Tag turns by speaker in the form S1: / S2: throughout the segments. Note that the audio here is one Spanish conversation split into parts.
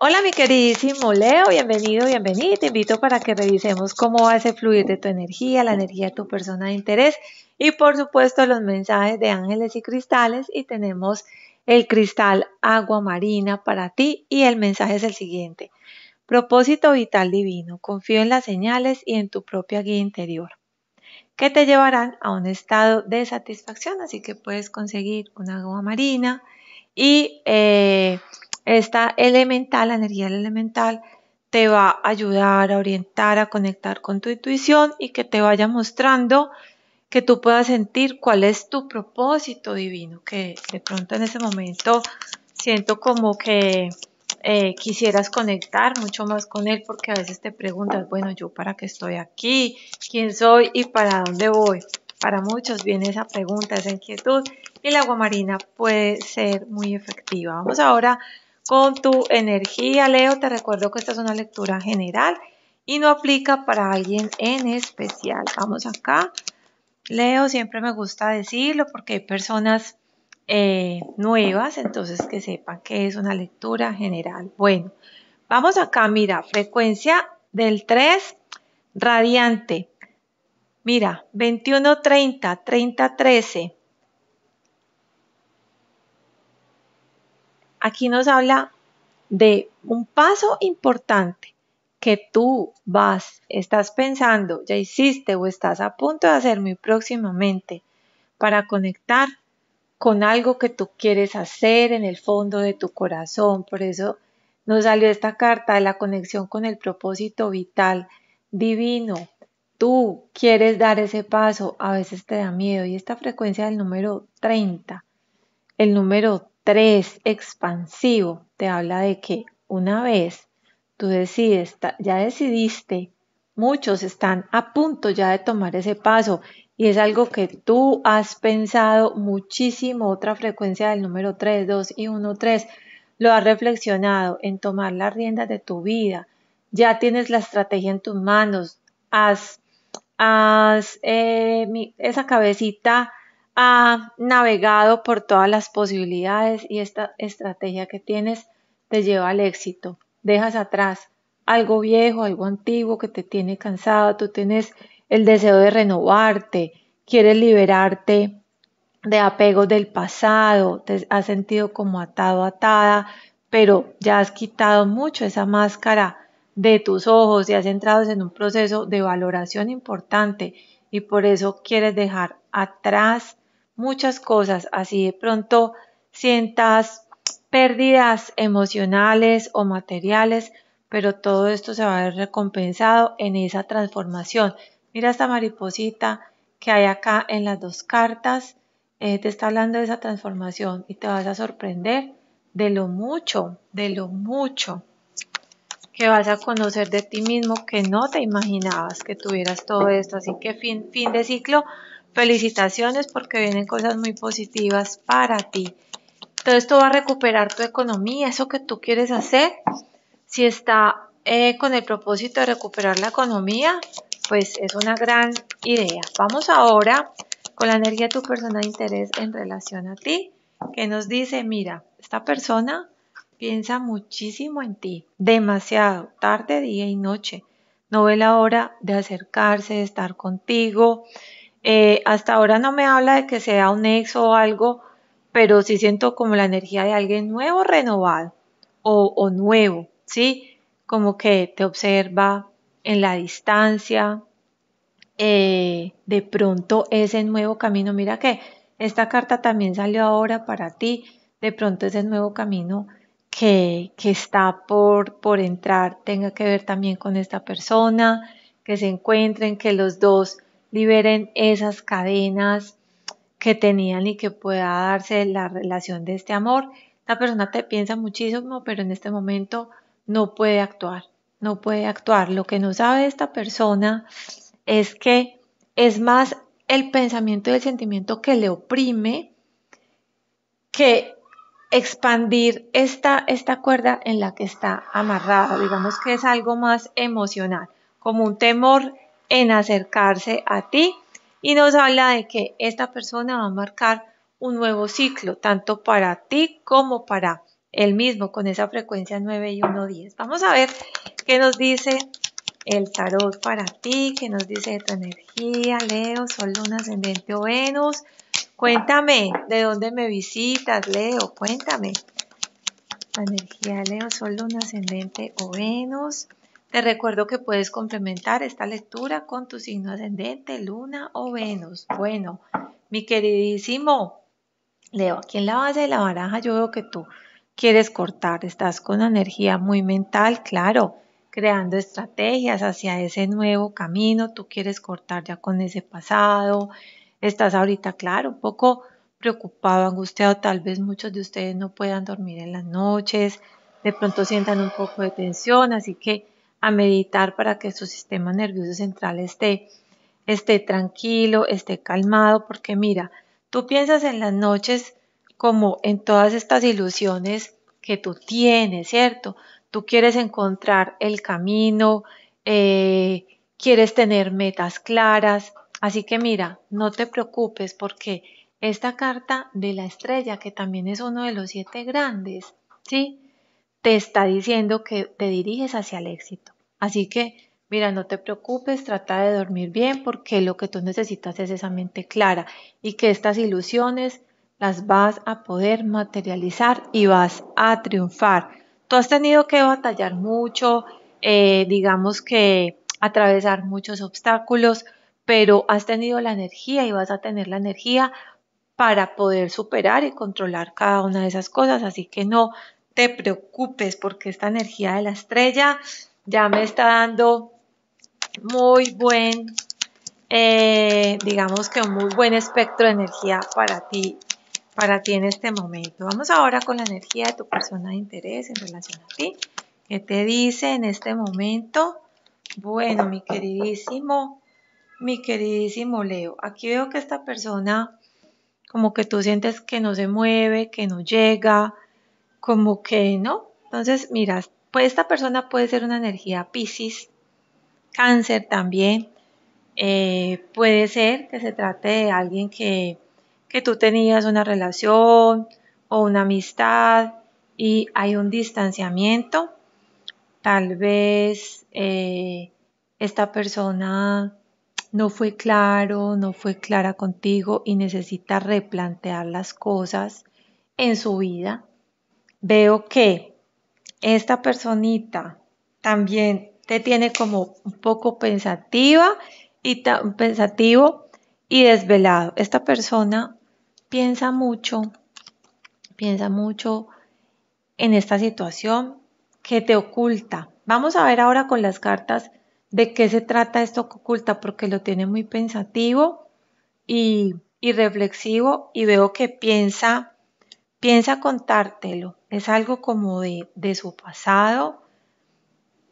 S1: Hola mi queridísimo Leo, bienvenido, bienvenido. Te invito para que revisemos cómo va ese fluir de tu energía, la energía de tu persona de interés y por supuesto los mensajes de ángeles y cristales y tenemos el cristal agua marina para ti y el mensaje es el siguiente. Propósito vital divino, confío en las señales y en tu propia guía interior que te llevarán a un estado de satisfacción, así que puedes conseguir una agua marina y... Eh, esta elemental, la energía elemental, te va a ayudar a orientar, a conectar con tu intuición y que te vaya mostrando que tú puedas sentir cuál es tu propósito divino, que de pronto en ese momento siento como que eh, quisieras conectar mucho más con él porque a veces te preguntas, bueno, yo para qué estoy aquí, quién soy y para dónde voy. Para muchos viene esa pregunta, esa inquietud y la agua marina puede ser muy efectiva. Vamos ahora con tu energía. Leo, te recuerdo que esta es una lectura general y no aplica para alguien en especial. Vamos acá. Leo, siempre me gusta decirlo porque hay personas eh, nuevas, entonces que sepan que es una lectura general. Bueno, vamos acá, mira, frecuencia del 3, radiante. Mira, 30, 13. aquí nos habla de un paso importante que tú vas, estás pensando, ya hiciste o estás a punto de hacer muy próximamente para conectar con algo que tú quieres hacer en el fondo de tu corazón. Por eso nos salió esta carta de la conexión con el propósito vital divino. Tú quieres dar ese paso, a veces te da miedo y esta frecuencia del número 30. El número 3, expansivo, te habla de que una vez tú decides, ya decidiste, muchos están a punto ya de tomar ese paso y es algo que tú has pensado muchísimo, otra frecuencia del número 3, 2 y 1, 3, lo has reflexionado en tomar las riendas de tu vida, ya tienes la estrategia en tus manos, has, has eh, esa cabecita ha navegado por todas las posibilidades y esta estrategia que tienes te lleva al éxito. Dejas atrás algo viejo, algo antiguo que te tiene cansado, tú tienes el deseo de renovarte, quieres liberarte de apegos del pasado, te has sentido como atado, atada, pero ya has quitado mucho esa máscara de tus ojos y has entrado en un proceso de valoración importante y por eso quieres dejar atrás muchas cosas, así de pronto sientas pérdidas emocionales o materiales, pero todo esto se va a ver recompensado en esa transformación. Mira esta mariposita que hay acá en las dos cartas, eh, te está hablando de esa transformación y te vas a sorprender de lo mucho, de lo mucho que vas a conocer de ti mismo que no te imaginabas que tuvieras todo esto. Así que fin, fin de ciclo Felicitaciones porque vienen cosas muy positivas para ti. Todo esto va a recuperar tu economía, eso que tú quieres hacer. Si está eh, con el propósito de recuperar la economía, pues es una gran idea. Vamos ahora con la energía de tu persona de interés en relación a ti, que nos dice, mira, esta persona piensa muchísimo en ti, demasiado, tarde, día y noche. No ve la hora de acercarse, de estar contigo, eh, hasta ahora no me habla de que sea un ex o algo, pero sí siento como la energía de alguien nuevo, renovado o, nuevo, ¿sí? Como que te observa en la distancia. Eh, de pronto ese nuevo camino, mira que esta carta también salió ahora para ti, de pronto ese nuevo camino que, que, está por, por entrar tenga que ver también con esta persona, que se encuentren, que los dos liberen esas cadenas que tenían y que pueda darse la relación de este amor. La persona te piensa muchísimo, pero en este momento no puede actuar, no puede actuar. Lo que no sabe esta persona es que es más el pensamiento y el sentimiento que le oprime que expandir esta, esta cuerda en la que está amarrada. Digamos que es algo más emocional, como un temor en acercarse a ti y nos habla de que esta persona va a marcar un nuevo ciclo, tanto para ti como para él mismo, con esa frecuencia 9 y 1, 10. Vamos a ver qué nos dice el tarot para ti, qué nos dice tu energía, Leo, Sol, Luna, Ascendente o Venus. Cuéntame, ¿de dónde me visitas, Leo? Cuéntame. energía, Leo, Sol, Luna, Ascendente o Venus. Te recuerdo que puedes complementar esta lectura con tu signo ascendente, luna o Venus. Bueno, mi queridísimo Leo, aquí en la base de la baraja yo veo que tú quieres cortar, estás con energía muy mental, claro, creando estrategias hacia ese nuevo camino, tú quieres cortar ya con ese pasado, estás ahorita, claro, un poco preocupado, angustiado, tal vez muchos de ustedes no puedan dormir en las noches, de pronto sientan un poco de tensión, así que a meditar para que su sistema nervioso central esté, esté tranquilo, esté calmado, porque mira, tú piensas en las noches como en todas estas ilusiones que tú tienes, ¿cierto? Tú quieres encontrar el camino, eh, quieres tener metas claras, así que mira, no te preocupes porque esta carta de la estrella, que también es uno de los siete grandes, ¿sí? está diciendo que te diriges hacia el éxito. Así que, mira, no te preocupes, trata de dormir bien porque lo que tú necesitas es esa mente clara y que estas ilusiones las vas a poder materializar y vas a triunfar. Tú has tenido que batallar mucho, eh, digamos que atravesar muchos obstáculos, pero has tenido la energía y vas a tener la energía para poder superar y controlar cada una de esas cosas. Así que no, te preocupes porque esta energía de la estrella ya me está dando muy buen, eh, digamos que un muy buen espectro de energía para ti, para ti en este momento. Vamos ahora con la energía de tu persona de interés en relación a ti. ¿Qué te dice en este momento? Bueno, mi queridísimo, mi queridísimo Leo, aquí veo que esta persona, como que tú sientes que no se mueve, que no llega, como que no. Entonces, mira, pues esta persona puede ser una energía piscis, cáncer también. Eh, puede ser que se trate de alguien que, que tú tenías una relación o una amistad y hay un distanciamiento. Tal vez eh, esta persona no fue claro, no fue clara contigo y necesita replantear las cosas en su vida veo que esta personita también te tiene como un poco pensativa y pensativo y desvelado. Esta persona piensa mucho, piensa mucho en esta situación que te oculta. Vamos a ver ahora con las cartas de qué se trata esto que oculta, porque lo tiene muy pensativo y, reflexivo y veo que piensa piensa contártelo. Es algo como de, su pasado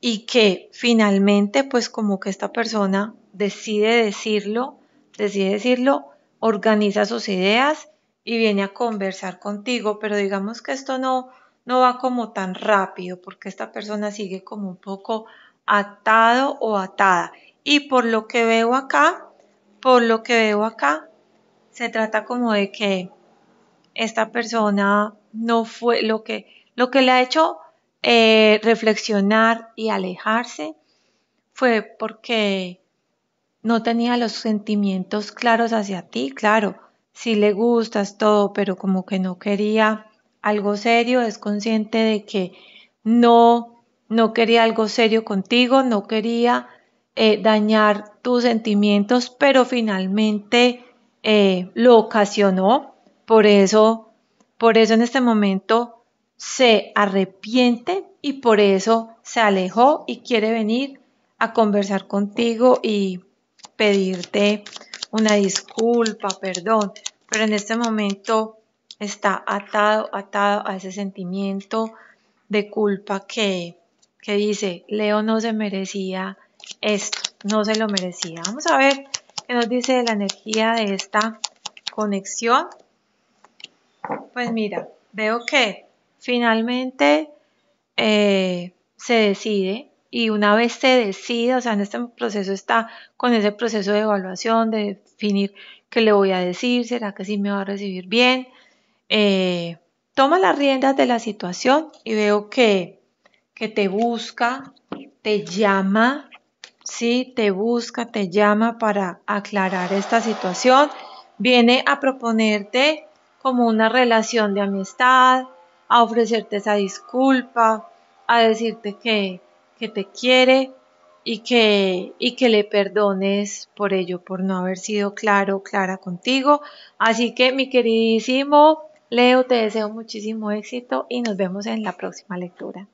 S1: y que finalmente pues como que esta persona decide decirlo, decide decirlo, organiza sus ideas y viene a conversar contigo, pero digamos que esto no, no va como tan rápido porque esta persona sigue como un poco atado o atada. Y por lo que veo acá, por lo que veo acá, se trata como de que esta persona no fue lo que, lo que le ha hecho eh, reflexionar y alejarse fue porque no tenía los sentimientos claros hacia ti, claro, si le gustas todo, pero como que no quería algo serio, es consciente de que no, no quería algo serio contigo, no quería eh, dañar tus sentimientos, pero finalmente eh, lo ocasionó por eso, por eso en este momento se arrepiente y por eso se alejó y quiere venir a conversar contigo y pedirte una disculpa, perdón, pero en este momento está atado, atado a ese sentimiento de culpa que, que dice, Leo no se merecía esto, no se lo merecía. Vamos a ver qué nos dice la energía de esta conexión pues mira, veo que finalmente eh, se decide y una vez se decide, o sea, en este proceso está con ese proceso de evaluación, de definir qué le voy a decir, será que sí me va a recibir bien. Eh, toma las riendas de la situación y veo que, que te busca, te llama, sí, te busca, te llama para aclarar esta situación. Viene a proponerte como una relación de amistad, a ofrecerte esa disculpa, a decirte que, que te quiere y que, y que le perdones por ello, por no haber sido claro, clara contigo. Así que mi queridísimo Leo, te deseo muchísimo éxito y nos vemos en la próxima lectura.